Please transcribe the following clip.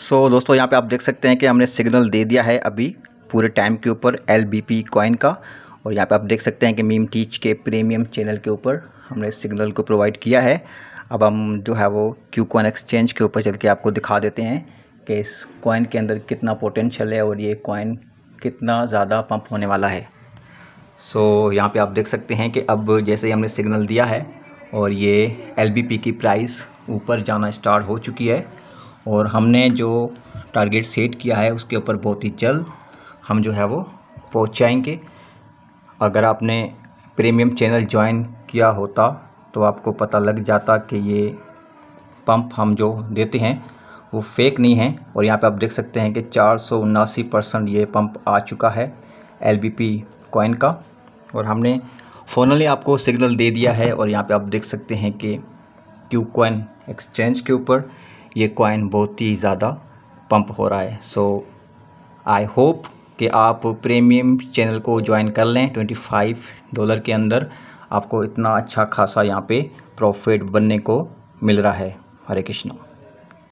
सो so, दोस्तों यहाँ पे आप देख सकते हैं कि हमने सिग्नल दे दिया है अभी पूरे टाइम के ऊपर एल बी पी कॉइन का और यहाँ पे आप देख सकते हैं कि मीम टीच के प्रीमियम चैनल के ऊपर हमने सिग्नल को प्रोवाइड किया है अब हम जो है वो क्यू कॉइन एक्सचेंज के ऊपर चल के आपको दिखा देते हैं कि इस कॉइन के अंदर कितना पोटेंशियल है और ये कॉइन कितना ज़्यादा पम्प होने वाला है सो so, यहाँ पर आप देख सकते हैं कि अब जैसे हमने सिग्नल दिया है और ये एल की प्राइस ऊपर जाना स्टार्ट हो चुकी है और हमने जो टारगेट सेट किया है उसके ऊपर बहुत ही जल्द हम जो है वो पहुँच जाएंगे अगर आपने प्रीमियम चैनल ज्वाइन किया होता तो आपको पता लग जाता कि ये पंप हम जो देते हैं वो फेक नहीं है और यहाँ पे आप देख सकते हैं कि चार परसेंट ये पंप आ चुका है एल बी पी कॉइन का और हमने फ़ोनली आपको सिग्नल दे दिया है और यहाँ पे आप देख सकते हैं कि क्यू कॉइन एक्सचेंज के ऊपर ये कॉइन बहुत ही ज़्यादा पंप हो रहा है सो आई होप कि आप प्रीमियम चैनल को ज्वाइन कर लें 25 डॉलर के अंदर आपको इतना अच्छा खासा यहाँ पे प्रॉफिट बनने को मिल रहा है हरे कृष्णा